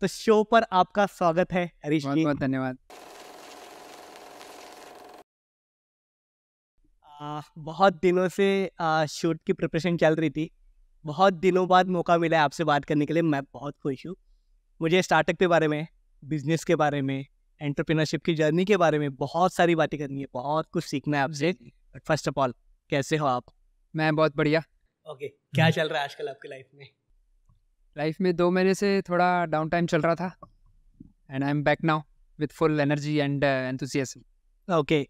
तो शो पर आपका स्वागत है हरीश बहुत बहुत धन्यवाद बहुत दिनों से शूट की प्रिपरेशन चल रही थी बहुत दिनों बाद मौका मिला है आपसे बात करने के लिए मैं बहुत खुश हूँ मुझे स्टार्टअप के बारे में बिजनेस के बारे में एंटरप्रेन्योरशिप की जर्नी के बारे में बहुत सारी बातें करनी है बहुत कुछ सीखना है आपसे बट फर्स्ट ऑफ ऑल कैसे हो आप मैं बहुत बढ़िया ओके okay. क्या हम्म। चल रहा है आजकल आपकी लाइफ में लाइफ में दो महीने से थोड़ा डाउन टाइम चल रहा था and I am back now with full energy and enthusiastic okay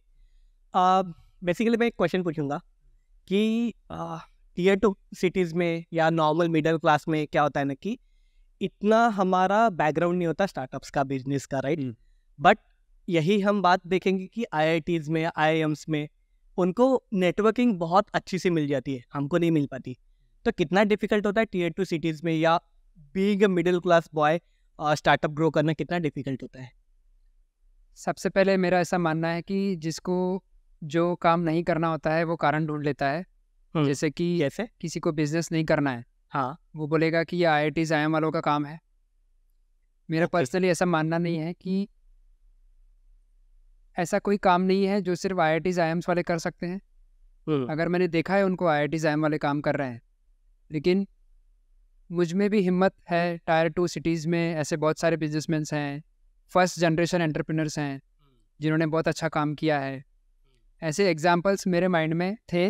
basically मैं एक क्वेश्चन पूछूंगा कि टीयर टू सिटीज़ में या नॉर्मल मिडिल क्लास में क्या होता है ना कि इतना हमारा बैकग्राउंड नहीं होता स्टार्टअप्स का बिजनेस का राइट right? But hmm. यही हम बात देखेंगे कि आई में आई में उनको नेटवर्किंग बहुत अच्छी से मिल जाती है हमको नहीं मिल पाती तो कितना डिफिकल्ट होता है टीयर टू सिटीज़ में या being middle class boy startup grow करना कितना डिफिकल्ट होता है सबसे पहले मेरा ऐसा मानना है कि जिसको जो काम नहीं करना होता है वो कारण ढूंढ लेता है हम्म। जैसे कि ऐसे किसी को बिजनेस नहीं करना है हाँ वो बोलेगा कि ये आई आई टी वालों का काम है मेरा पर्सनली ऐसा मानना नहीं है कि ऐसा कोई काम नहीं है जो सिर्फ आई आई टी वाले कर सकते हैं हम्म। अगर मैंने देखा है उनको आई आई टी वाले काम कर रहे हैं लेकिन मुझ में भी हिम्मत है हम्म। टायर टू सिटीज़ में ऐसे बहुत सारे बिजनेसमैन हैं फर्स्ट जनरेशन एंटरप्रेनर्स हैं हम्म। जिन्होंने बहुत अच्छा काम किया है हम्म। ऐसे एग्जाम्पल्स मेरे माइंड में थे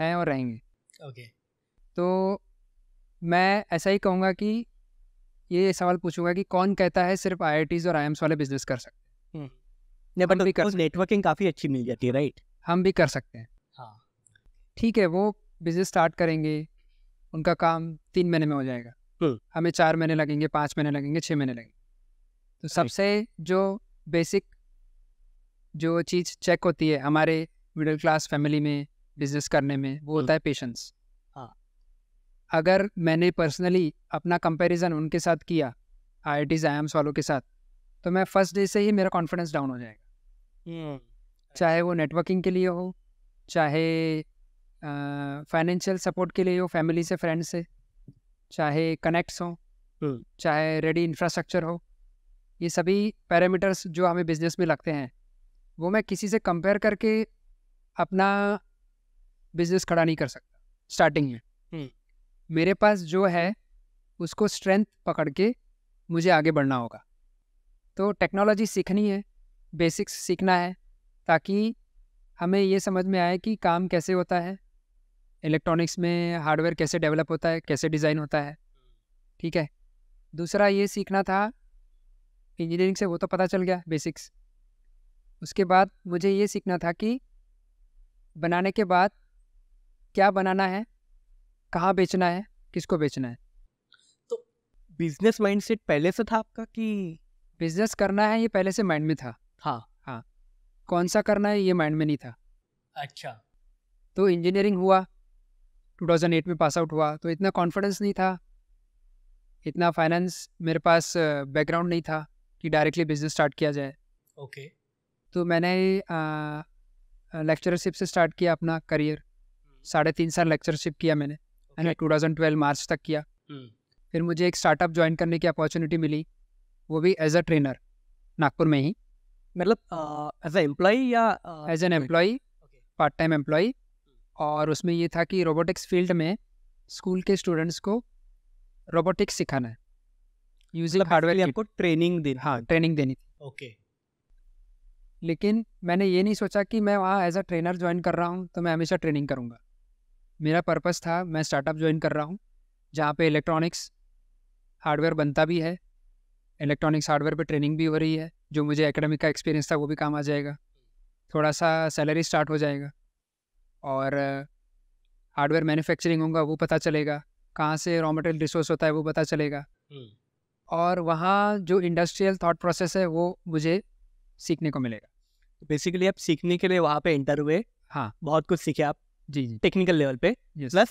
हैं और रहेंगे ओके okay. तो मैं ऐसा ही कहूँगा कि ये सवाल पूछूंगा कि कौन कहता है सिर्फ आई और आई वाले बिजनेस कर सकते हैं भी कर नेटवर्किंग काफ़ी अच्छी मिल जाती है राइट हम भी कर सकते हैं हाँ ठीक है वो बिजनेस स्टार्ट करेंगे उनका काम तीन महीने में हो जाएगा हम्म। हमें चार महीने लगेंगे पाँच महीने लगेंगे छः महीने लगेंगे तो सबसे जो बेसिक जो चीज़ चेक होती है हमारे मिडिल क्लास फैमिली में बिजनेस करने में वो हम्म। होता है पेशेंस हाँ। अगर मैंने पर्सनली अपना कंपैरिजन उनके साथ किया आई आई टीज आई वालों के साथ तो मैं फर्स्ट डे से ही मेरा कॉन्फिडेंस डाउन हो जाएगा हम्म। चाहे वो नेटवर्किंग के लिए हो चाहे फाइनेंशियल सपोर्ट के लिए हो फैमिली से फ्रेंड से चाहे कनेक्ट्स हो हम्म। चाहे रेडी इंफ्रास्ट्रक्चर हो ये सभी पैरामीटर्स जो हमें बिजनेस में लगते हैं वो मैं किसी से कंपेयर करके अपना बिजनेस खड़ा नहीं कर सकता स्टार्टिंग में हम्म। मेरे पास जो है उसको स्ट्रेंथ पकड़ के मुझे आगे बढ़ना होगा तो टेक्नोलॉजी सीखनी है बेसिक्स सीखना है ताकि हमें ये समझ में आए कि काम कैसे होता है इलेक्ट्रॉनिक्स में हार्डवेयर कैसे डेवलप होता है कैसे डिज़ाइन होता है ठीक है दूसरा ये सीखना था इंजीनियरिंग से वो तो पता चल गया बेसिक्स उसके बाद मुझे ये सीखना था कि बनाने के बाद क्या बनाना है कहाँ बेचना है किसको बेचना है तो बिजनेस माइंडसेट पहले से था आपका कि बिजनेस करना है ये पहले से माइंड में था हाँ हाँ कौन सा करना है ये माइंड में नहीं था अच्छा तो इंजीनियरिंग हुआ 2008 में पास आउट हुआ तो इतना कॉन्फिडेंस नहीं था इतना फाइनेंस मेरे पास बैकग्राउंड नहीं था कि डायरेक्टली बिजनेस स्टार्ट किया जाए ओके okay. तो मैंने लेक्चरशिप से स्टार्ट किया अपना करियर हम्म। साढ़े तीन साल लेक्चरशिप किया मैंने मैंने थाउजेंड ट्वेल्व मार्च तक किया hmm. फिर मुझे एक स्टार्टअप ज्वाइन करने की अपॉर्चुनिटी मिली वो भी एज अ ट्रेनर नागपुर में ही मतलब as as an employee part time employee और उसमें ये था कि रोबोटिक्स फील्ड में स्कूल के स्टूडेंट्स को रोबोटिक्स सिखाना है यूजिंग हार्डवेयर मतलब आपको ट्रेनिंग दे हाँ ट्रेनिंग देनी थी ओके लेकिन मैंने ये नहीं सोचा कि मैं वहाँ एज अ ट्रेनर ज्वाइन कर रहा हूँ तो मैं हमेशा ट्रेनिंग करूँगा मेरा पर्पस था मैं स्टार्टअप ज्वाइन कर रहा हूँ जहाँ पे इलेक्ट्रॉनिक्स हार्डवेयर बनता भी है इलेक्ट्रॉनिक्स हार्डवेयर पे ट्रेनिंग भी हो रही है जो मुझे एकेडमिक का एक्सपीरियंस था वो भी काम आ जाएगा थोड़ा सा सैलरी स्टार्ट हो जाएगा और हार्डवेयर मैन्युफैक्चरिंग होगा वो पता चलेगा कहाँ से रॉ मटेरियल रिसोर्स होता है वो पता चलेगा और वहाँ जो इंडस्ट्रियल थाट प्रोसेस है वो मुझे सीखने को मिलेगा बेसिकली तो आप सीखने के लिए वहाँ पे इंटर हुए हाँ बहुत कुछ सीखे आप जी जी टेक्निकल लेवल पे प्लस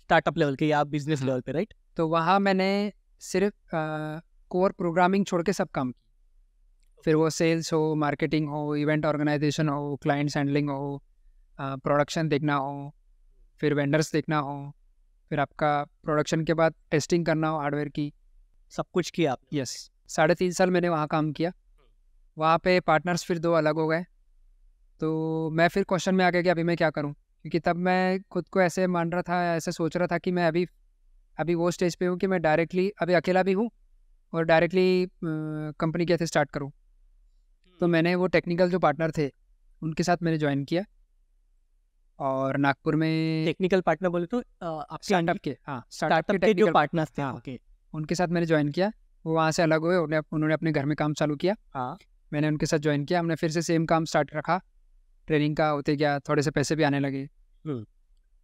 स्टार्टअप लेवल के या बिजनेस लेवल हाँ। पे राइट तो वहाँ मैंने सिर्फ कोर प्रोग्रामिंग छोड़ के सब काम किया फिर वो सेल्स हो मार्केटिंग हो इवेंट ऑर्गेनाइजेशन हो क्लाइंट्स हैंडलिंग हो प्रोडक्शन देखना हो फिर वेंडर्स देखना हो फिर आपका प्रोडक्शन के बाद टेस्टिंग करना हो हार्डवेयर की सब कुछ किया आप यस साढ़े तीन साल मैंने वहाँ काम किया वहाँ पे पार्टनर्स फिर दो अलग हो गए तो मैं फिर क्वेश्चन में आ गया कि अभी मैं क्या करूँ क्योंकि तब मैं खुद को ऐसे मान रहा था ऐसे सोच रहा था कि मैं अभी अभी वो स्टेज पे हूँ कि मैं डायरेक्टली अभी अकेला भी हूँ और डायरेक्टली कंपनी के ऐसे स्टार्ट करूँ तो हम्म। मैंने वो टेक्निकल जो पार्टनर थे उनके साथ मैंने ज्वाइन किया और नागपुर में टेक्निकल पार्टनर बोले तो स्टार्टअप के हाँ स्टार्टअप के जो पार्टनर्स थे हाँ। हाँ, उनके साथ मैंने ज्वाइन किया वो वहाँ से अलग हुए उन्होंने अपने घर में काम चालू किया हाँ मैंने उनके साथ ज्वाइन किया हमने फिर से सेम काम स्टार्ट रखा ट्रेनिंग का होते गया थोड़े से पैसे भी आने लगे हम्म।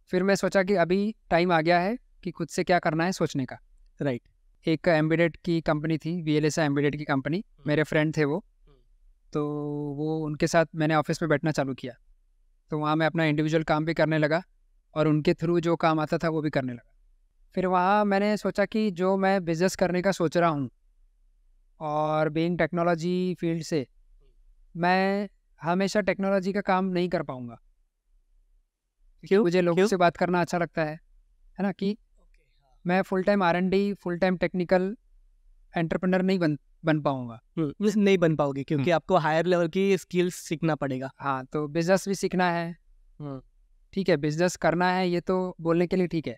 फिर मैं सोचा कि अभी टाइम आ गया है कि खुद से क्या करना है सोचने का राइट एक एम्बेडेड की कंपनी थी वी एल एस एम्बेडेड की कंपनी हम्म। मेरे फ्रेंड थे वो हम्म। तो वो उनके साथ मैंने ऑफिस में बैठना चालू किया तो वहाँ मैं अपना इंडिविजुअल काम भी करने लगा और उनके थ्रू जो काम आता था वो भी करने लगा फिर वहाँ मैंने सोचा कि जो मैं बिज़नेस करने का सोच रहा हूँ और बीइंग टेक्नोलॉजी फील्ड से मैं हमेशा टेक्नोलॉजी का काम नहीं कर पाऊँगा क्यों मुझे लोगों से बात करना अच्छा लगता है है ना कि हाँ। मैं full time R and D full time technical entrepreneur नहीं बन बन पाऊंगा हम्म। नहीं बन पाओगे क्योंकि हम्म। आपको हायर लेवल की स्किल्स सीखना पड़ेगा हाँ तो बिजनेस भी सीखना है हम्म। ठीक है बिजनेस करना है ये तो बोलने के लिए ठीक है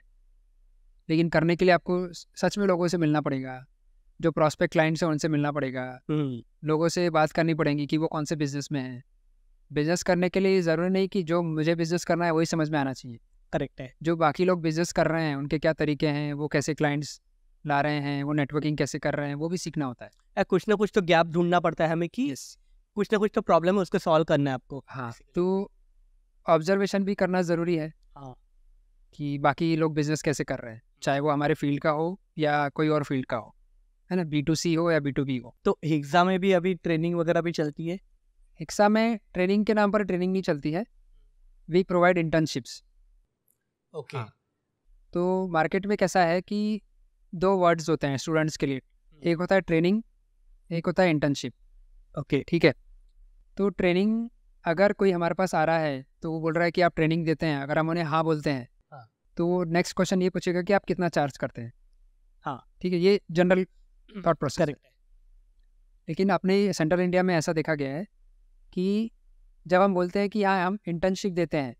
लेकिन करने के लिए आपको सच में लोगों से मिलना पड़ेगा जो प्रॉस्पेक्ट क्लाइंट्स हैं उनसे मिलना पड़ेगा लोगों से बात करनी पड़ेगी कि वो कौन से बिजनेस में है बिजनेस करने के लिए ज़रूरी नहीं कि जो मुझे बिजनेस करना है वही समझ में आना चाहिए करेक्ट है जो बाकी लोग बिजनेस कर रहे हैं उनके क्या तरीके हैं वो कैसे क्लाइंट्स ला रहे हैं वो नेटवर्किंग कैसे कर रहे हैं वो भी सीखना होता है आ, कुछ ना कुछ तो गैप ढूंढना पड़ता है हमें कि yes. कुछ ना कुछ तो प्रॉब्लम है उसको सॉल्व करना है आपको हाँ तो ऑब्जर्वेशन भी करना ज़रूरी है हाँ कि बाकी लोग बिजनेस कैसे कर रहे हैं चाहे वो हमारे फील्ड का हो या कोई और फील्ड का हो है ना बी टू सी हो या बी टू बी हो तो हिक्सा में भी अभी ट्रेनिंग वगैरह भी चलती है हिक्सा में ट्रेनिंग के नाम पर ट्रेनिंग नहीं चलती है वी प्रोवाइड इंटर्नशिप्स ओके तो मार्केट में कैसा है कि दो वर्ड्स होते हैं स्टूडेंट्स के लिए हम्म। एक होता है ट्रेनिंग एक होता है इंटर्नशिप ओके ठीक है तो ट्रेनिंग अगर कोई हमारे पास आ रहा है तो वो बोल रहा है कि आप ट्रेनिंग देते हैं अगर हम उन्हें हाँ बोलते हैं हाँ. तो नेक्स्ट क्वेश्चन ये पूछेगा कि आप कितना चार्ज करते हैं हाँ ठीक है ये जनरल थॉट प्रोसेस है लेकिन अपने सेंट्रल इंडिया में ऐसा देखा गया है कि जब हम बोलते हैं कि हाँ हम इंटर्नशिप देते हैं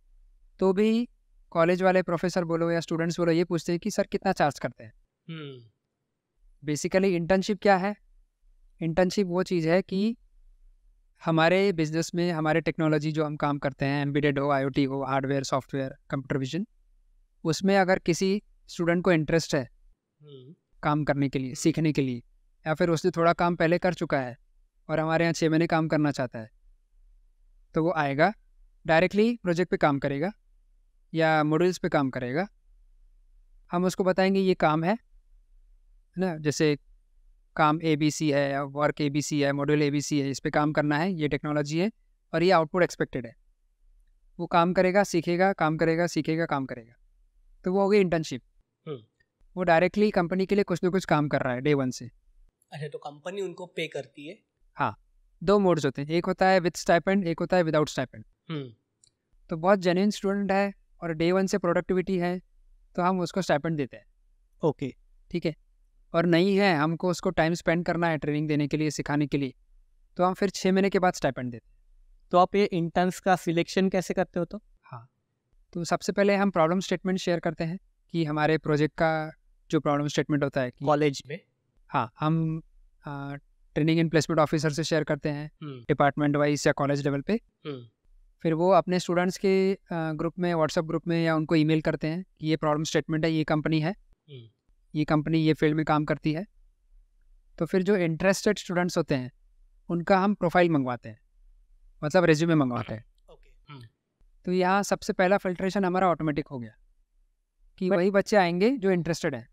तो भी कॉलेज वाले प्रोफेसर बोलो या स्टूडेंट्स बोलो ये पूछते हैं कि सर कितना चार्ज करते हैं हम्म। बेसिकली इंटर्नशिप क्या है इंटर्नशिप वो चीज़ है कि हमारे बिजनेस में हमारे टेक्नोलॉजी जो हम काम करते हैं एम्बेडेड हो आई हो हार्डवेयर सॉफ्टवेयर कंप्यूटर विजन उसमें अगर किसी स्टूडेंट को इंटरेस्ट है हम्म। काम करने के लिए सीखने के लिए या फिर उसने थोड़ा काम पहले कर चुका है और हमारे यहाँ छः महीने काम करना चाहता है तो वो आएगा डायरेक्टली प्रोजेक्ट पे काम करेगा या मॉड्यूल्स पे काम करेगा हम उसको बताएंगे ये काम है है ना जैसे काम ए बी सी है वर्क ए बी सी है मॉड्यूल ए बी सी है इस पर काम करना है ये टेक्नोलॉजी है और ये आउटपुट एक्सपेक्टेड है वो काम करेगा सीखेगा काम करेगा सीखेगा काम करेगा तो वो हो गई इंटर्नशिप हम्म। वो डायरेक्टली कंपनी के लिए कुछ ना कुछ काम कर रहा है डे वन से अच्छा तो कंपनी उनको पे करती है हाँ दो मोड्स होते हैं एक होता है विद स्टाइपेंड एक होता है विदाउट स्टाइपेंड हम्म। तो बहुत जेन्यून स्टूडेंट है और डे वन से प्रोडक्टिविटी है तो हम उसको स्टाइपेंड देते हैं ओके ठीक है और नहीं है हमको उसको टाइम स्पेंड करना है ट्रेनिंग देने के लिए सिखाने के लिए तो हम फिर छः महीने के बाद स्टाइपेंड देते हैं तो आप ये इंटर्न्स का सिलेक्शन कैसे करते हो तो हाँ तो सबसे पहले हम प्रॉब्लम स्टेटमेंट शेयर करते हैं कि हमारे प्रोजेक्ट का जो प्रॉब्लम स्टेटमेंट होता है कॉलेज में हाँ हम ट्रेनिंग एंड प्लेसमेंट ऑफिसर से शेयर करते हैं डिपार्टमेंट हम्म। वाइज या कॉलेज लेवल पे हम्म। फिर वो अपने स्टूडेंट्स के ग्रुप में व्हाट्सएप ग्रुप में या उनको ईमेल करते हैं कि ये प्रॉब्लम स्टेटमेंट है ये कंपनी है हम्म। ये कंपनी ये फील्ड में काम करती है तो फिर जो इंटरेस्टेड स्टूडेंट्स होते हैं उनका हम प्रोफाइल मंगवाते हैं मतलब रेज्यूमे मंगवाते हैं अच्छा, हम्म। तो यहाँ सबसे पहला फिल्ट्रेशन हमारा ऑटोमेटिक हो गया कि But, वही बच्चे आएंगे जो इंटरेस्टेड हैं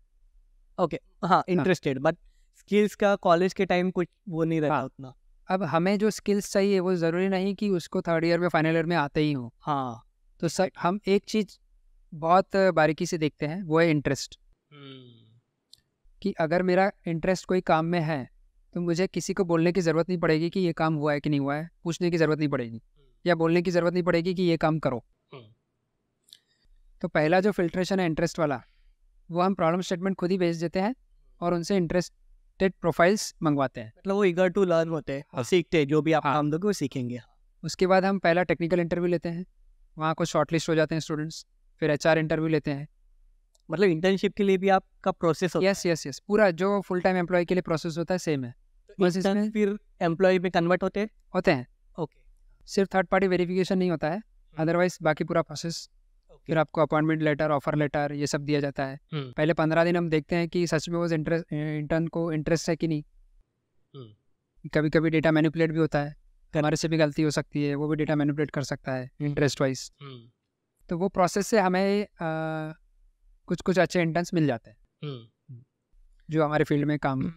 ओके okay. हाँ इंटरेस्टेड बट स्किल्स का कॉलेज के टाइम कुछ वो नहीं रहा हाँ, उतना अब हमें जो स्किल्स चाहिए वो ज़रूरी नहीं कि उसको थर्ड ईयर में फाइनल ईयर में आते ही हो हाँ तो सर हम एक चीज़ बहुत बारीकी से देखते हैं वो है इंटरेस्ट हम्म। hmm. कि अगर मेरा इंटरेस्ट कोई काम में है तो मुझे किसी को बोलने की ज़रूरत नहीं पड़ेगी कि ये काम हुआ है कि नहीं हुआ है पूछने की ज़रूरत नहीं पड़ेगी या बोलने की ज़रूरत नहीं पड़ेगी कि ये काम करो हम्म। तो पहला जो फिल्ट्रेशन है इंटरेस्ट वाला वो हम प्रॉब्लम स्टेटमेंट खुद ही भेज देते हैं और उनसे इंटरेस्टेड प्रोफाइल्स मंगवाते हैं मतलब वो ईगर टू लर्न होते हैं हाँ। सीखते हैं जो भी आप हाँ। काम दोगे वो सीखेंगे उसके बाद हम पहला टेक्निकल इंटरव्यू लेते हैं वहाँ को शॉर्ट लिस्ट हो जाते हैं स्टूडेंट्स फिर एच इंटरव्यू लेते हैं मतलब इंटर्नशिप के लिए भी आपका प्रोसेस होता यस यस यस पूरा जो फुल टाइम एम्प्लॉय के लिए प्रोसेस होता है सेम है तो इसमें फिर एम्प्लॉय में कन्वर्ट होते हैं होते हैं ओके सिर्फ थर्ड पार्टी वेरिफिकेशन नहीं होता है अदरवाइज हम्म। बाकी पूरा प्रोसेस फिर आपको अपॉइंटमेंट लेटर ऑफर लेटर ये सब दिया जाता है हम्म। पहले पंद्रह दिन हम देखते हैं कि सच में वो इंटर्न को इंटरेस्ट है कि नहीं कभी कभी डेटा मैनिपुलेट भी होता है हमारे से भी गलती हो सकती है वो भी डेटा मैनिपुलेट कर सकता है इंटरेस्ट हम्म। वाइज तो वो प्रोसेस से हमें कुछ कुछ अच्छे इंटर्न्स मिल जाते हैं हम्म। जो हमारे फील्ड में काम हम्म।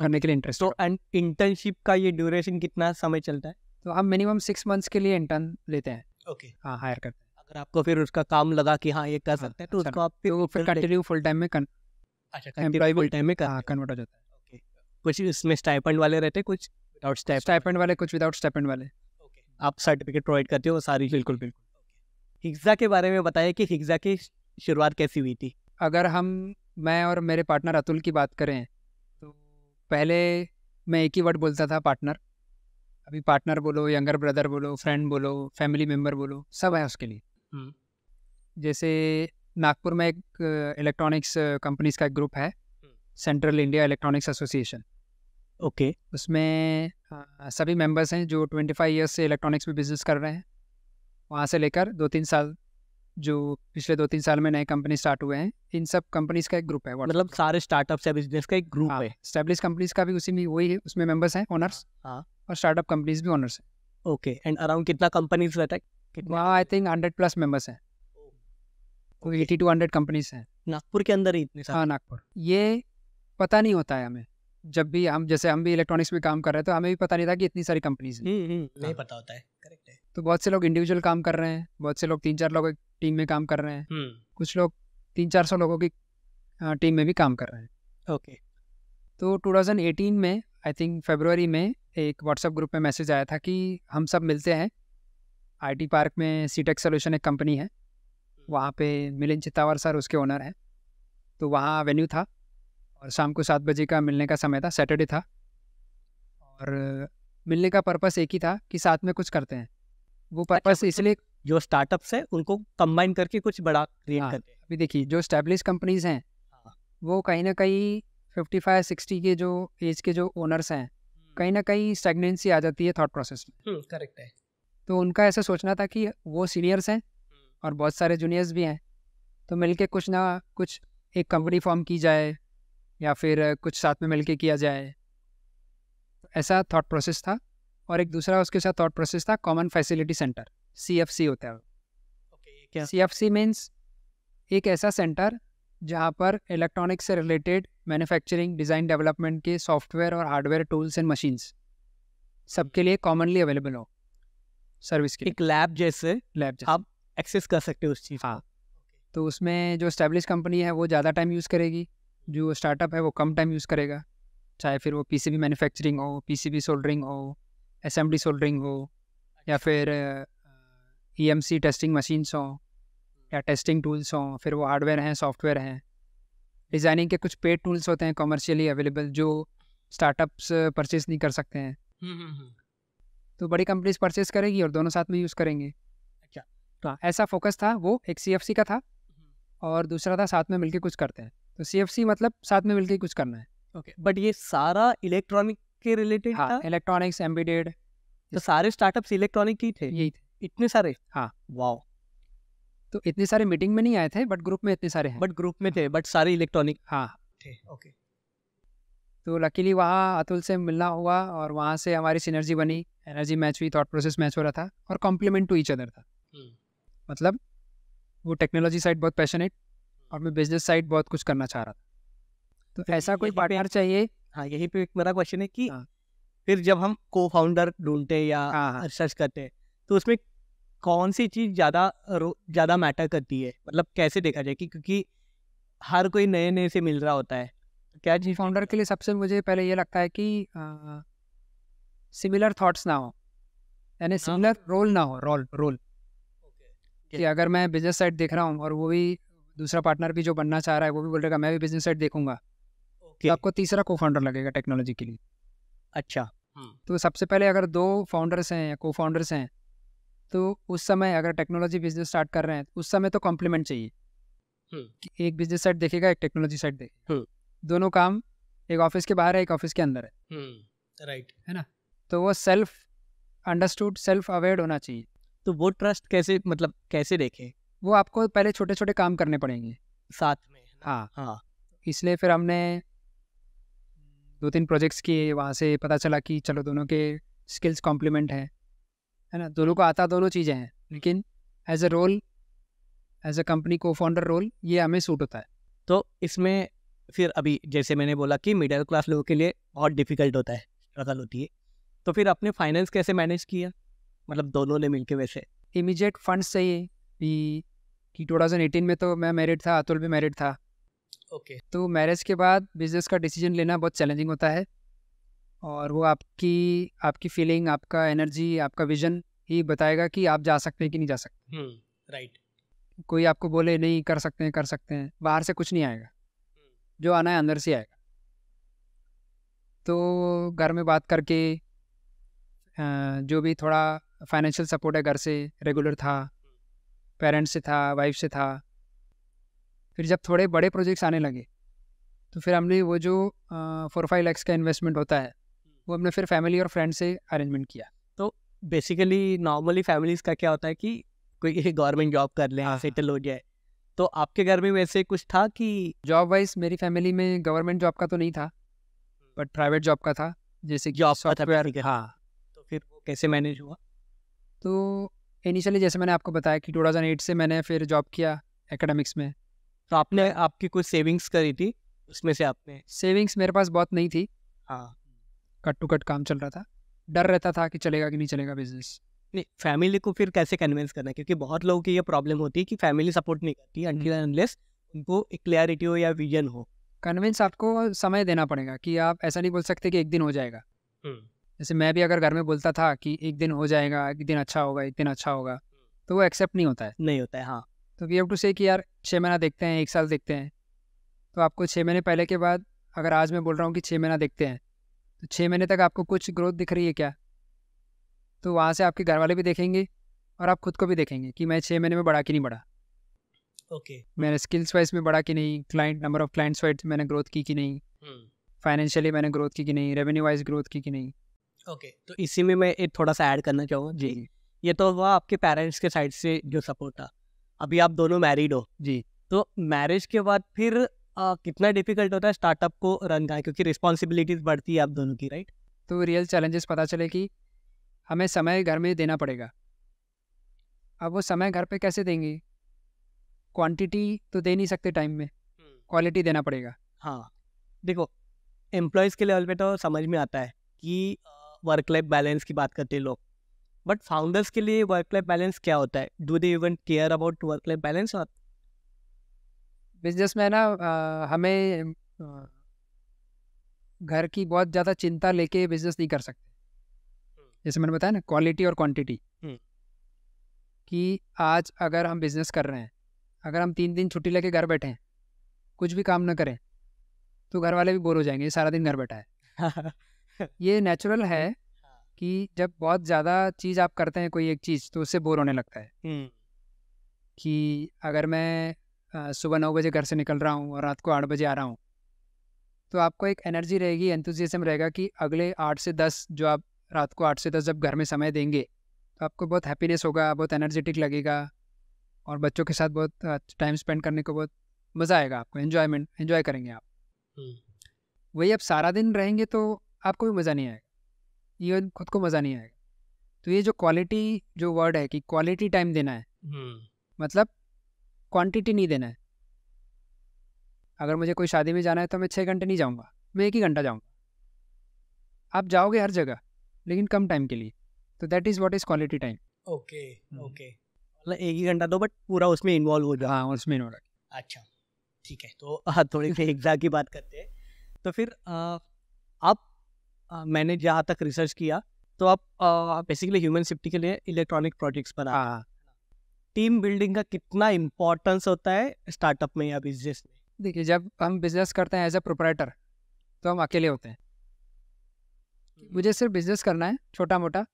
करने के लिए इंटरेस्ट तो एंड इंटर्नशिप का ये ड्यूरेशन कितना समय चलता है तो हम मिनिमम सिक्स मंथ्स के लिए इंटर्न लेते हैं ओके okay. हाँ हायर करते हैं अगर आपको फिर उसका काम लगा कि हाँ ये कर हाँ, सकते हैं तो अच्छा उसको आप फिर तो फिर कंटिन्यू फुल टाइम में कन अच्छा एम्प्लॉय फुल टाइम में हाँ, कन्वर्ट हो जाता है ओके कुछ इसमें स्टाइपेंड वाले रहते हैं कुछ विदाउट स्टाइपेंड वाले कुछ विदाउट स्टाइपेंड वाले आप सर्टिफिकेट प्रोवाइड करते हो सारी बिल्कुल बिल्कुल हिग्जा के बारे में बताया कि हिग्जा के शुरुआत कैसी हुई थी अगर हम मैं और मेरे पार्टनर अतुल की बात करें तो पहले मैं एक ही वर्ड बोलता था पार्टनर अभी पार्टनर बोलो यंगर ब्रदर बोलो फ्रेंड बोलो फैमिली मेम्बर बोलो सब है उसके लिए हम्म। जैसे नागपुर में एक इलेक्ट्रॉनिक्स कंपनीज का एक ग्रुप है Central India Electronics Association okay उसमें सभी मेंबर्स हैं जो ट्वेंटी फाइव ईयर्स से इलेक्ट्रॉनिक्स में बिजनेस कर रहे हैं वहाँ से लेकर दो तीन साल जो पिछले दो तीन साल में नए कंपनी स्टार्ट हुए हैं इन सब कंपनीज का एक ग्रुप है मतलब सारे स्टार्टअप से बिजनेस का एक ग्रुप हाँ, है स्टेब्लिश कंपनीज का भी उसी में वही है उसमें मेंबर्स हैं ओनर्स हाँ, हाँ और स्टार्टअप कंपनीज भी ओनर्स हैं ओके एंड अराउंड कितना कंपनीज रहता है वहाँ I think hundred plus members हैं एटी टू हंड्रेड कंपनीज हैं नागपुर के अंदर ही इतने हाँ नागपुर ये पता नहीं होता है हमें जब भी हम जैसे हम भी इलेक्ट्रॉनिक्स में काम कर रहे हैं तो हमें भी पता नहीं था कि इतनी सारी कंपनीज हैं हम्म, हम्म, नहीं हाँ। पता होता है करेक्ट है तो बहुत से लोग इंडिविजुअल काम कर रहे हैं बहुत से लोग तीन चार लोग एक टीम में काम कर रहे हैं हम्म। कुछ लोग तीन चार सौ लोगों की टीम में भी काम कर रहे हैं ओके तो 2018 में आई थिंक फेबरवरी में एक व्हाट्सएप ग्रुप में मैसेज आया था कि हम सब मिलते हैं आईटी पार्क में सीटेक सोल्यूशन एक कंपनी है हम्म। वहाँ पे मिलिंद चितावर सर उसके ओनर हैं तो वहाँ वेन्यू था और शाम को सात बजे का मिलने का समय था सैटरडे था और मिलने का पर्पस एक ही था कि साथ में कुछ करते हैं वो पर्पस अच्छा, मतलब इसलिए जो स्टार्टअप्स हैं उनको कंबाइन करके कुछ बड़ा क्रिएट हाँ, करते हैं अभी देखिए जो स्टैब्लिश कंपनीज हैं हाँ। वो कहीं ना कहीं फिफ्टी फाइव सिक्सटी के जो एज के जो ओनर्स हैं हम्म। कहीं ना कहीं स्टेगनेंसी आ जाती है थॉट प्रोसेस में करेक्ट हम्म, है तो उनका ऐसा सोचना था कि वो सीनियर्स हैं हम्म। और बहुत सारे जूनियर्स भी हैं तो मिलके कुछ ना कुछ एक कंपनी फॉर्म की जाए या फिर कुछ साथ में मिलके किया जाए ऐसा थॉट प्रोसेस था और एक दूसरा उसके साथ थॉट प्रोसेस था common facility center C F C होता है सी एफ सी मीन्स एक ऐसा सेंटर जहाँ पर इलेक्ट्रॉनिक से रिलेटेड मैन्युफैक्चरिंग डिज़ाइन डेवलपमेंट के सॉफ्टवेयर और हार्डवेयर टूल्स एंड मशीन्स सबके हम्म। लिए कॉमनली अवेलेबल हो सर्विस के एक लैब जैसे लैब जैसे आप एक्सेस कर सकते हो उस चीज़ हाँ तो उसमें जो स्टैब्लिश कंपनी है वो ज़्यादा टाइम यूज़ करेगी जो स्टार्टअप है वो कम टाइम यूज़ करेगा चाहे फिर वो पी सी बी मैनुफैक्चरिंग हो पी सी बी सोल्डरिंग हो असम्बली सोल्डरिंग हो या अच्छा। फिर ई टेस्टिंग मशीन्स हों या टेस्टिंग टूल्स हों फिर वो हार्डवेयर हैं सॉफ्टवेयर हैं डिज़ाइनिंग के कुछ पेड टूल्स होते हैं कॉमर्शियली अवेलेबल जो स्टार्टअप्स परचेज uh, नहीं कर सकते हैं हम्म, हम्म, हम्म। तो बड़ी कंपनीज परचेज करेगी और दोनों साथ में यूज़ करेंगे अच्छा तो हाँ ऐसा फोकस था वो एक सी का था और दूसरा था साथ में मिलके कुछ करते हैं तो सी मतलब साथ में मिलके कुछ करना है ओके okay. बट ये सारा इलेक्ट्रॉनिक के रिलेटेड हाँ, इलेक्ट्रॉनिक्स एम्बेडेड तो सारे स्टार्टअप्स इलेक्ट्रॉनिक ही थे यही थे इतने सारे हाँ वाओ तो इतने सारे मीटिंग में नहीं आए थे बट ग्रुप में इतने सारे हैं बट ग्रुप में थे बट सारे इलेक्ट्रॉनिक हाँ थे ओके तो लकीली वहाँ अतुल से मिलना हुआ और वहाँ से हमारी सिनर्जी बनी एनर्जी मैच हुई थॉट प्रोसेस मैच हो रहा था और कॉम्प्लीमेंट टू ईच अदर था हम्म। मतलब वो टेक्नोलॉजी साइड बहुत पैशनेट और मैं बिजनेस साइड बहुत कुछ करना चाह रहा था तो, ऐसा कोई पार्टनर चाहिए हाँ यही पे एक मेरा क्वेश्चन है कि हाँ। फिर जब हम को फाउंडर ढूंढते या रिसर्च हाँ, सर्च हाँ। करते तो उसमें कौन सी चीज़ ज़्यादा ज़्यादा मैटर करती है मतलब कैसे देखा जाए कि क्योंकि हर कोई नए नए से मिल रहा होता है क्या जी फाउंडर के लिए सबसे मुझे पहले ये लगता है कि सिमिलर थॉट्स ना हो यानी सिमिलर हाँ। रोल ना हो रोल रोल okay. कि अगर मैं बिजनेस साइड देख रहा हूँ और वो भी दूसरा पार्टनर भी जो बनना चाह रहा है वो भी बोल रहेगा मैं भी बिजनेस साइड देखूंगा okay. तो आपको तीसरा को फाउंडर लगेगा टेक्नोलॉजी के लिए अच्छा हाँ। तो सबसे पहले अगर दो फाउंडर्स हैं या को फाउंडर्स हैं तो उस समय अगर टेक्नोलॉजी बिजनेस स्टार्ट कर रहे हैं उस समय तो कॉम्प्लीमेंट चाहिए हम्म। एक बिजनेस साइड देखेगा एक टेक्नोलॉजी साइड देखेगा हम्म। दोनों काम एक ऑफिस के बाहर है एक ऑफिस के अंदर है राइट हम्म, है ना तो वो सेल्फ अंडरस्टूड सेल्फ अवेयर होना चाहिए तो वो ट्रस्ट कैसे मतलब कैसे देखें वो आपको पहले छोटे छोटे काम करने पड़ेंगे साथ में हाँ हाँ इसलिए फिर हमने दो तीन प्रोजेक्ट्स किए वहाँ से पता चला कि चलो दोनों के स्किल्स कॉम्प्लीमेंट हैं है ना दोनों को आता दोनों चीज़ें हैं लेकिन as a role as a company को फाउंडर रोल ये हमें सूट होता है तो इसमें फिर अभी जैसे मैंने बोला कि मिडिल क्लास लोगों के लिए बहुत डिफिकल्ट होता है स्ट्रगल होती है तो फिर आपने फाइनेंस कैसे मैनेज किया मतलब दोनों ने मिलके वैसे इमीजिएट फंड्स चाहिए भी कि 2018 में तो मैं मैरिड था अतुल भी मैरिड था ओके okay. तो मैरिज के बाद बिजनेस का डिसीजन लेना बहुत चैलेंजिंग होता है और वो आपकी आपकी फीलिंग आपका एनर्जी आपका विजन ही बताएगा कि आप जा सकते हैं कि नहीं जा सकते राइट हम्म, right. कोई आपको बोले नहीं कर सकते हैं कर सकते हैं बाहर से कुछ नहीं आएगा हम्म। जो आना है अंदर से आएगा तो घर में बात करके जो भी थोड़ा फाइनेंशियल सपोर्ट है घर से रेगुलर था पेरेंट्स हम्म। से था वाइफ से था फिर जब थोड़े बड़े प्रोजेक्ट्स आने लगे तो फिर हमने वो जो फोर फाइव लैक्स का इन्वेस्टमेंट होता है वो हमने फिर फैमिली और फ्रेंड से अरेंजमेंट किया तो बेसिकली नॉर्मली फैमिलीज का क्या होता है कि कोई गवर्नमेंट जॉब कर ले हाँ। सेटल हाँ। हो जाए तो आपके घर में वैसे कुछ था कि जॉब वाइज मेरी फैमिली में गवर्नमेंट जॉब का तो नहीं था बट प्राइवेट जॉब का था जैसे जॉब सॉफ्टवेयर हाँ तो फिर वो कैसे मैनेज हुआ तो इनिशियली जैसे मैंने आपको बताया कि 2008 से मैंने फिर जॉब किया एकेडमिक्स में तो आपने आपकी कुछ सेविंग्स करी थी उसमें से आपने सेविंग्स मेरे पास बहुत नहीं थी हाँ कट टू कट काम चल रहा था डर रहता था कि चलेगा कि नहीं चलेगा बिजनेस नहीं फैमिली को फिर कैसे कन्विंस करना क्योंकि बहुत लोगों की ये प्रॉब्लम होती है कि फैमिली सपोर्ट नहीं करती अनटिल हम्म। अनलेस उनको एक क्लैरिटी हो या विजन हो कन्विंस आपको समय देना पड़ेगा कि आप ऐसा नहीं बोल सकते कि एक दिन हो जाएगा हम्म। जैसे मैं भी अगर घर में बोलता था कि एक दिन हो जाएगा एक दिन अच्छा होगा एक दिन अच्छा होगा हम्म। तो वो एक्सेप्ट नहीं होता है नहीं होता है हाँ तो वी हैव टू से कि यार छः महीना देखते हैं एक साल देखते हैं तो आपको छः महीने पहले के बाद अगर आज मैं बोल रहा हूँ कि छः महीना देखते हैं तो छः महीने तक आपको कुछ ग्रोथ दिख रही है क्या तो वहाँ से आपके घर वाले भी देखेंगे और आप खुद को भी देखेंगे कि मैं छः महीने में बढ़ा कि नहीं बढ़ा ओके okay. मैंने स्किल्स वाइज में बढ़ा कि नहीं client number of clients wise मैंने ग्रोथ की कि नहीं फाइनेंशियली hmm. मैंने ग्रोथ की कि नहीं रेवेन्यू वाइज ग्रोथ की कि नहीं ओके okay. तो, तो इसी में मैं एक थोड़ा सा ऐड करना चाहूँगा जी ये तो हुआ आपके पेरेंट्स के साइड से जो सपोर्ट था अभी आप दोनों मैरिड हो जी तो मैरिज के बाद फिर आ, कितना डिफिकल्ट होता है स्टार्टअप को रन करना क्योंकि रिस्पॉन्सिबिलिटीज बढ़ती है आप दोनों की राइट तो रियल चैलेंजेस पता चले कि हमें समय घर में देना पड़ेगा अब वो समय घर पे कैसे देंगे क्वांटिटी तो दे नहीं सकते टाइम में क्वालिटी हम्म। देना पड़ेगा हाँ देखो एम्प्लॉयज़ के लेवल पे तो समझ में आता है कि वर्क लाइफ बैलेंस की बात करते हैं लोग बट फाउंडर्स के लिए वर्क लाइफ बैलेंस क्या होता है do they even care about work life balance और बिजनेस में ना हमें घर की बहुत ज़्यादा चिंता लेके बिजनेस नहीं कर सकते जैसे मैंने बताया ना क्वालिटी और क्वांटिटी कि आज अगर हम बिजनेस कर रहे हैं अगर हम तीन दिन छुट्टी लेके घर बैठे हैं कुछ भी काम ना करें तो घर वाले भी बोर हो जाएंगे सारा दिन घर बैठा है ये नेचुरल है कि जब बहुत ज़्यादा चीज़ आप करते हैं कोई एक चीज़ तो उससे बोर होने लगता है कि अगर मैं सुबह नौ बजे घर से निकल रहा हूँ और रात को आठ बजे आ रहा हूँ तो आपको एक एनर्जी रहेगी एंथुजम रहेगा कि अगले आठ से दस जो आप रात को आठ से दस जब घर में समय देंगे तो आपको बहुत हैप्पीनेस होगा बहुत एनर्जेटिक लगेगा और बच्चों के साथ बहुत टाइम स्पेंड करने को बहुत मज़ा आएगा आपको एन्जॉयमेंट एन्जॉय करेंगे आप हम्म। वही आप सारा दिन रहेंगे तो आपको भी मज़ा नहीं आएगा ये खुद को मज़ा नहीं आएगा तो ये जो क्वालिटी जो वर्ड है कि क्वालिटी टाइम देना है हम्म। मतलब क्वांटिटी नहीं देना है अगर मुझे कोई शादी में जाना है तो मैं छः घंटे नहीं जाऊँगा मैं एक ही घंटा जाऊँगा आप जाओगे हर जगह लेकिन कम टाइम के लिए तो that is what is quality time okay okay मतलब एक ही घंटा दो बट पूरा उसमें इन्वॉल्व हो जाओ हाँ उसमें इन्वॉल्व अच्छा ठीक है तो हाँ थोड़ी सी एग्जा की बात करते हैं तो फिर आप मैंने जहाँ तक रिसर्च किया तो आप बेसिकली ह्यूमन सेफ्टी के लिए इलेक्ट्रॉनिक प्रोजेक्ट्स बना हाँ टीम बिल्डिंग का कितना इम्पोर्टेंस होता है स्टार्टअप में या बिजनेस में देखिए जब हम बिजनेस करते हैं एज ए प्रोपराइटर तो हम अकेले होते हैं हम्म। मुझे सिर्फ बिजनेस करना है छोटा मोटा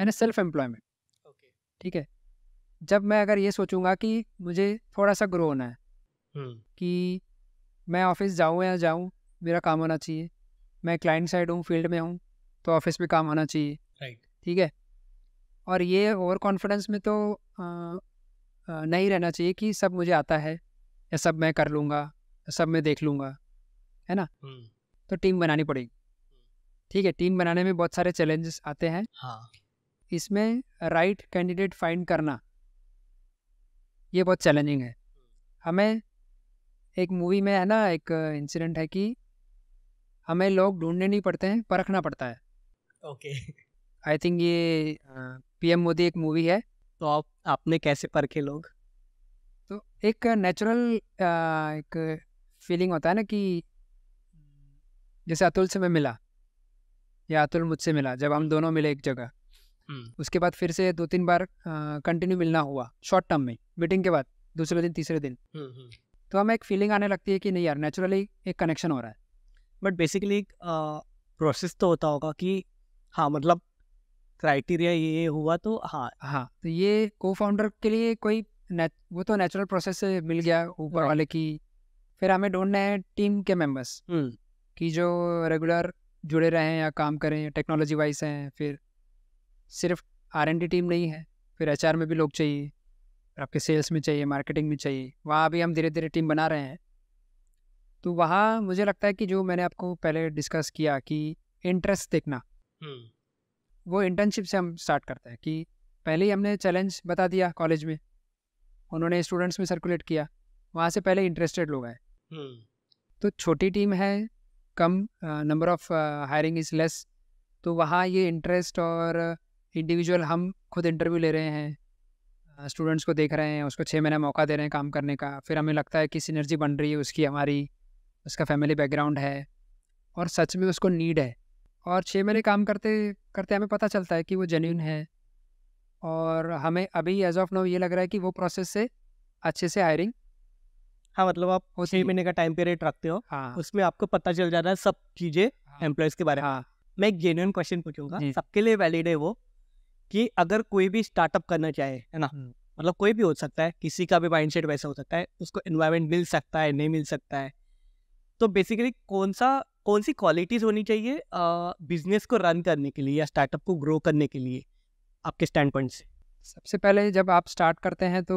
एंड सेल्फ एम्प्लॉयमेंट ठीक है जब मैं अगर ये सोचूंगा कि मुझे थोड़ा सा ग्रो होना है हम्म। कि मैं ऑफिस जाऊँ या जाऊँ मेरा काम होना चाहिए मैं क्लाइंट साइड हूँ फील्ड में हूँ तो ऑफिस में काम होना चाहिए राइट ठीक है और ये ओवर कॉन्फिडेंस में तो नहीं रहना चाहिए कि सब मुझे आता है या सब मैं कर लूँगा या सब मैं देख लूँगा है ना तो टीम बनानी पड़ेगी ठीक है टीम बनाने में बहुत सारे चैलेंजेस आते हैं हाँ। इसमें राइट कैंडिडेट फाइंड करना ये बहुत चैलेंजिंग है हमें एक मूवी में है ना एक इंसिडेंट है कि हमें लोग ढूंढने नहीं पड़ते हैं परखना पड़ता है ओके आई थिंक ये पीएम मोदी एक मूवी है तो आप आपने कैसे परखे लोग तो एक नेचुरल एक फीलिंग होता है ना कि जैसे अतुल से मैं मिला या अतुल मुझसे मिला जब हम दोनों मिले एक जगह हम्म। उसके बाद फिर से दो तीन बार कंटिन्यू मिलना हुआ शॉर्ट टर्म में मीटिंग के बाद दूसरे दिन तीसरे दिन हम्म, हम्म। तो हमें एक फीलिंग आने लगती है कि नहीं यार नेचुरली एक कनेक्शन हो रहा है बट बेसिकली प्रोसेस तो होता होगा कि हाँ मतलब क्राइटेरिया ये हुआ तो हाँ हाँ तो ये को फाउंडर के लिए कोई वो तो नेचुरल प्रोसेस से मिल गया ऊपर वाले की फिर हमें ढूंढना है टीम के मेंबर्स कि जो रेगुलर जुड़े रहें या काम करें टेक्नोलॉजी वाइज हैं फिर सिर्फ आर एन डी टीम नहीं है फिर एच आर में भी लोग चाहिए आपके सेल्स में चाहिए मार्केटिंग में चाहिए वहाँ भी हम धीरे धीरे टीम बना रहे हैं तो वहाँ मुझे लगता है कि जो मैंने आपको पहले डिस्कस किया कि इंटरेस्ट देखना वो इंटर्नशिप से हम स्टार्ट करते हैं कि पहले ही हमने चैलेंज बता दिया कॉलेज में उन्होंने स्टूडेंट्स में सर्कुलेट किया वहाँ से पहले इंटरेस्टेड लोग आए hmm. तो छोटी टीम है कम number of hiring is less तो वहाँ ये इंटरेस्ट और इंडिविजुअल हम खुद इंटरव्यू ले रहे हैं स्टूडेंट्स को देख रहे हैं उसको छः महीना मौका दे रहे हैं काम करने का फिर हमें लगता है कि सिनर्जी बन रही है उसकी हमारी उसका फैमिली बैकग्राउंड है और सच में उसको नीड है और छः महीने काम करते करते हमें पता चलता है कि वो जेन्यून है और हमें अभी एज ऑफ नाउ ये लग रहा है कि वो प्रोसेस से अच्छे से हायरिंग हाँ मतलब आप छः महीने का टाइम पीरियड रखते हो हाँ उसमें आपको पता चल जाता है सब चीज़ें हाँ, एम्प्लॉयज़ के बारे में हाँ, मैं एक जेन्यून क्वेश्चन पूछूंगा सबके लिए वैलिड है वो कि अगर कोई भी स्टार्टअप करना चाहे है ना हम्म। मतलब कोई भी हो सकता है किसी का भी माइंडसेट वैसा हो सकता है उसको इन्वायरमेंट मिल सकता है नहीं मिल सकता है तो बेसिकली कौन सा कौन सी क्वालिटीज़ होनी चाहिए बिजनेस को रन करने के लिए या स्टार्टअप को ग्रो करने के लिए आपके स्टैंड पॉइंट से सबसे पहले जब आप स्टार्ट करते हैं तो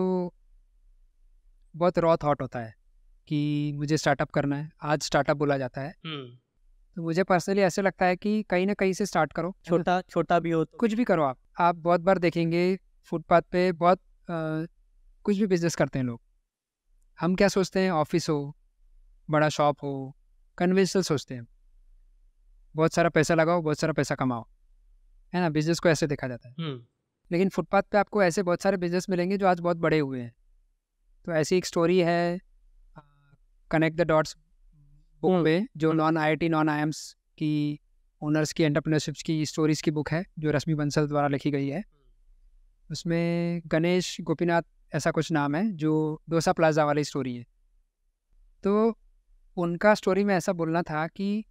बहुत रॉ थॉट होता है कि मुझे स्टार्टअप करना है आज स्टार्टअप बोला जाता है तो मुझे पर्सनली ऐसे लगता है कि कहीं ना कहीं से स्टार्ट करो छोटा छोटा भी हो तो। कुछ भी करो आप आप बहुत बार देखेंगे फुटपाथ पे बहुत आ, कुछ भी बिजनेस करते हैं लोग हम क्या सोचते हैं ऑफिस हो बड़ा शॉप हो कन्वेंशनल सोचते हैं बहुत सारा पैसा लगाओ बहुत सारा पैसा कमाओ है ना बिजनेस को ऐसे देखा जाता है हम्म। लेकिन फुटपाथ पे आपको ऐसे बहुत सारे बिजनेस मिलेंगे जो आज बहुत बड़े हुए हैं तो ऐसी एक स्टोरी है कनेक्ट द डॉट्स बुक में जो नॉन आईआईटी नॉन आई की ओनर्स की एंटरप्रेनरशिप्स की स्टोरीज की बुक है जो रश्मि बंसल द्वारा लिखी गई है उसमें गणेश गोपीनाथ ऐसा कुछ नाम है जो डोसा प्लाजा वाली स्टोरी है तो उनका स्टोरी में ऐसा बोलना था कि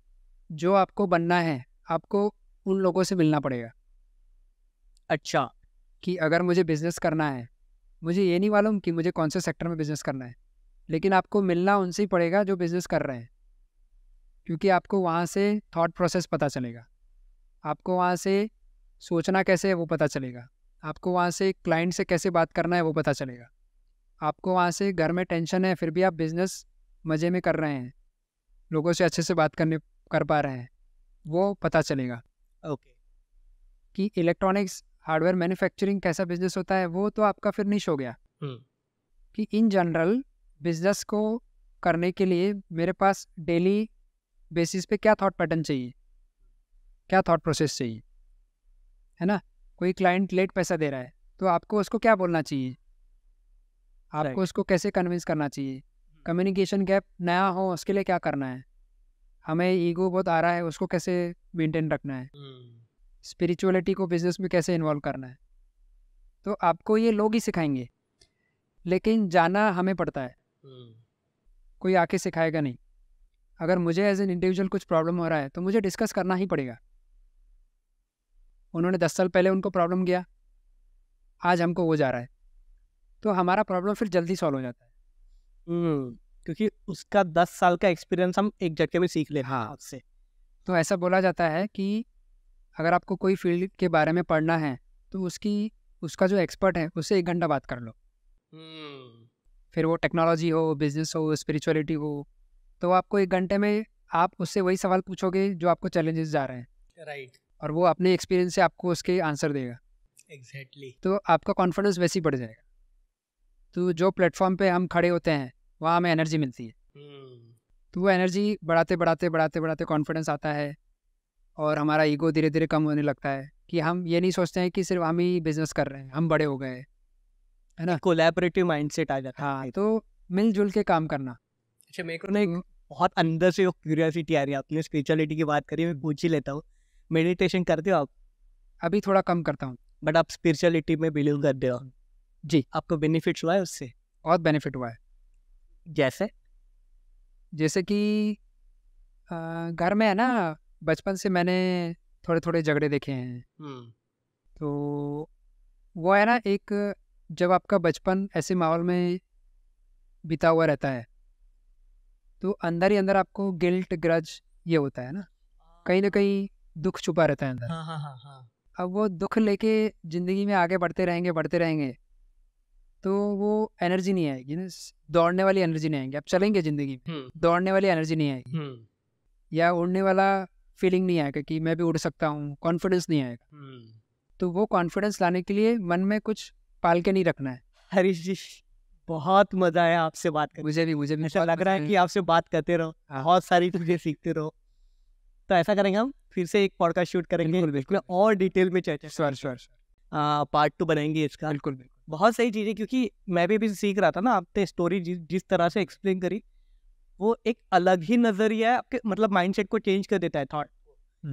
जो आपको बनना है आपको उन लोगों से मिलना पड़ेगा अच्छा कि अगर मुझे बिज़नेस करना है मुझे ये नहीं मालूम कि मुझे कौन से सेक्टर में बिज़नेस करना है लेकिन आपको मिलना उनसे ही पड़ेगा जो बिज़नेस कर रहे हैं क्योंकि आपको वहाँ से थॉट प्रोसेस पता चलेगा आपको वहाँ से सोचना कैसे है वो पता चलेगा आपको वहाँ से क्लाइंट से कैसे बात करना है वो पता चलेगा आपको वहाँ से घर में टेंशन है फिर भी आप बिज़नेस मज़े में कर रहे हैं लोगों से अच्छे से बात करने कर पा रहे हैं वो पता चलेगा ओके okay. कि इलेक्ट्रॉनिक्स हार्डवेयर मैन्युफैक्चरिंग कैसा बिजनेस होता है वो तो आपका फिर निश हो गया hmm. कि इन जनरल बिजनेस को करने के लिए मेरे पास डेली बेसिस पे क्या थॉट पैटर्न चाहिए क्या थॉट प्रोसेस चाहिए है ना कोई क्लाइंट लेट पैसा दे रहा है तो आपको उसको क्या बोलना चाहिए आपको right. उसको कैसे कन्विंस करना चाहिए कम्युनिकेशन गैप नया हो उसके लिए क्या करना है हमें ईगो बहुत आ रहा है उसको कैसे मेंटेन रखना है स्पिरिचुअलिटी हम्म। को बिजनेस में कैसे इन्वॉल्व करना है तो आपको ये लोग ही सिखाएंगे लेकिन जाना हमें पड़ता है हम्म। कोई आके सिखाएगा नहीं अगर मुझे एज एन इंडिविजुअल कुछ प्रॉब्लम हो रहा है तो मुझे डिस्कस करना ही पड़ेगा उन्होंने दस साल पहले उनको प्रॉब्लम किया आज हमको वो जा रहा है तो हमारा प्रॉब्लम फिर जल्दी सॉल्व हो जाता है हम्म, क्योंकि उसका दस साल का एक्सपीरियंस हम एक झटके में सीख लेते हाँ उससे तो ऐसा बोला जाता है कि अगर आपको कोई फील्ड के बारे में पढ़ना है तो उसकी उसका जो एक्सपर्ट है उससे एक घंटा बात कर लो हम्म। फिर वो टेक्नोलॉजी हो बिजनेस हो स्पिरिचुअलिटी हो तो आपको एक घंटे में आप उससे वही सवाल पूछोगे जो आपको चैलेंजेस जा रहे हैं राइट right. और वो अपने एक्सपीरियंस से आपको उसके आंसर देगा एग्जैक्टली exactly. तो आपका कॉन्फिडेंस वैसे ही बढ़ जाएगा तो जो प्लेटफॉर्म पे हम खड़े होते हैं वहाँ हमें एनर्जी मिलती है हम्म। तो वो एनर्जी बढ़ाते बढ़ाते बढ़ाते बढ़ाते कॉन्फिडेंस आता है और हमारा ईगो धीरे धीरे कम होने लगता है कि हम ये नहीं सोचते हैं कि सिर्फ हम ही बिजनेस कर रहे हैं हम बड़े हो गए है ना कोलेबरेटिव सेट आ जाता हाँ तो मिलजुल के काम करना अच्छा मेरे को ना तो एक बहुत अंदर से क्यूरियोसिटी आ रही है आपने स्पिरिचुअलिटी की बात करी मैं पूछ ही लेता हूँ मेडिटेशन करते हो आप अभी थोड़ा कम करता हूँ बट आप स्पिरिचुअलिटी में बिलीव करते हो जी आपको बेनिफिट हुआ है उससे बहुत बेनिफिट हुआ है जैसे जैसे कि घर में है ना बचपन से मैंने थोड़े थोड़े झगड़े देखे हैं तो वो है ना एक जब आपका बचपन ऐसे माहौल में बिता हुआ रहता है तो अंदर ही अंदर आपको गिल्ट ग्रज ये होता है ना कहीं ना कहीं दुख छुपा रहता है अंदर हाँ, हाँ हाँ हाँ अब वो दुख लेके जिंदगी में आगे बढ़ते रहेंगे बढ़ते रहेंगे तो वो एनर्जी नहीं आएगी दौड़ने वाली एनर्जी नहीं आएगी आप चलेंगे जिंदगी में हम्म। दौड़ने वाली एनर्जी नहीं आएगी हम्म। या उड़ने वाला फीलिंग नहीं आएगा कि मैं भी उड़ सकता हूँ कॉन्फिडेंस नहीं आएगा हम्म। तो वो कॉन्फिडेंस लाने के लिए मन में कुछ पाल के नहीं रखना है हरीश जी बहुत मजा आया आपसे बात कर मुझे भी मुझे भी ऐसा लग रहा है कि आपसे बात करते रहो हाँ। बहुत सारी चीजें सीखते रहो तो ऐसा करेंगे हम फिर से एक पॉडकास्ट शूट करेंगे बिल्कुल। और डिटेल में चर्चा पार्ट टू बनाएंगे इसका बिल्कुल बिल्कुल बहुत सही चीज़ है क्योंकि मैं भी अभी सीख रहा था ना आपने स्टोरी जि, जिस तरह से एक्सप्लेन करी वो एक अलग ही नज़रिया आपके मतलब माइंडसेट को चेंज कर देता है थॉट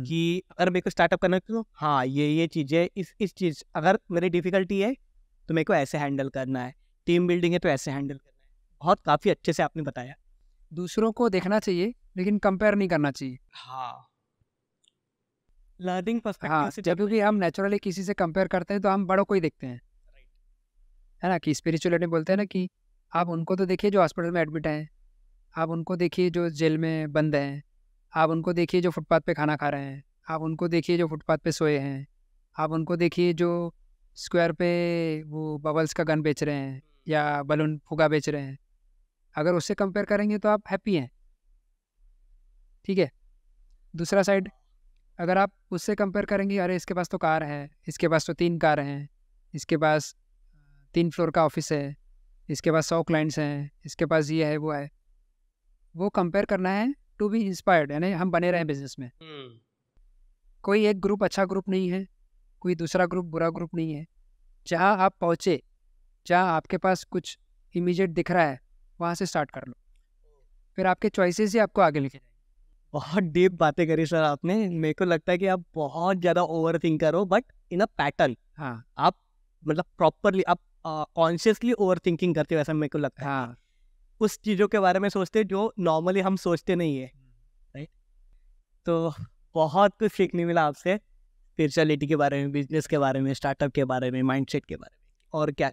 कि अगर मेरे को स्टार्टअप करना तो हाँ ये ये चीज़ें इस इस चीज़ अगर मेरी डिफ़िकल्टी है तो मेरे को ऐसे हैंडल करना है टीम बिल्डिंग है तो ऐसे हैंडल करना है बहुत काफ़ी अच्छे से आपने बताया दूसरों को देखना चाहिए लेकिन कंपेयर नहीं करना चाहिए हाँ लर्निंग पर्सपेक्टिव हाँ, जब क्योंकि हम नेचुरली किसी से कंपेयर करते हैं तो हम बड़ों को ही देखते हैं है ना कि स्पिरिचुअलिटी बोलते हैं ना कि आप उनको तो देखिए जो हॉस्पिटल में एडमिट हैं आप उनको देखिए जो जेल में बंद हैं आप उनको देखिए जो फुटपाथ पे खाना खा रहे हैं आप उनको देखिए जो फुटपाथ पे सोए हैं आप उनको देखिए जो स्क्वायर पे वो बबल्स का गन बेच रहे हैं हम्म। या बलून फुगा बेच रहे हैं अगर उससे कंपेयर करेंगे तो आप हैप्पी हैं ठीक है दूसरा साइड हाँ। अगर आप उससे कंपेयर करेंगे अरे इसके पास तो कार है इसके पास तो तीन कार हैं इसके पास तीन फ्लोर का ऑफिस है इसके पास सौ क्लाइंट्स हैं इसके पास ये है वो है वो कंपेयर करना है टू बी इंस्पायर्ड यानी हम बने रहें बिजनेस में हम्म। कोई एक ग्रुप अच्छा ग्रुप नहीं है कोई दूसरा ग्रुप बुरा ग्रुप नहीं है जहाँ आप पहुँचे जहाँ आपके पास कुछ इमीजिएट दिख रहा है वहाँ से स्टार्ट कर लो फिर आपके चॉइसेस ही आपको आगे लिखे बहुत डीप बातें करी सर आपने मेरे को लगता है कि आप बहुत ज़्यादा ओवर थिंक करो बट इन अ पैटर्न हाँ आप मतलब प्रॉपरली आप कॉन्शियसली ओवर थिंकिंग करते हो ऐसा मेरे को लगता है हाँ. उस चीज़ों के बारे में सोचते जो नॉर्मली हम सोचते नहीं है राइट हम्म। तो बहुत कुछ सीखने मिला आपसे स्पिरिचुअलिटी के बारे में बिजनेस के बारे में स्टार्टअप के बारे में माइंडसेट के बारे में और क्या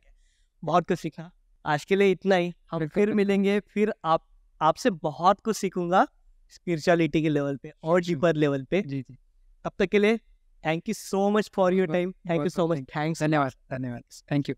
बहुत कुछ सीखा आज के लिए इतना ही हम फिर मिलेंगे फिर आप आपसे बहुत कुछ सीखूंगा स्पिरिचुअलिटी के लेवल पे और डीपर लेवल पे जी जी तब तक के लिए thank you so much for your time thank you so much thanks धन्यवाद धन्यवाद थैंक यू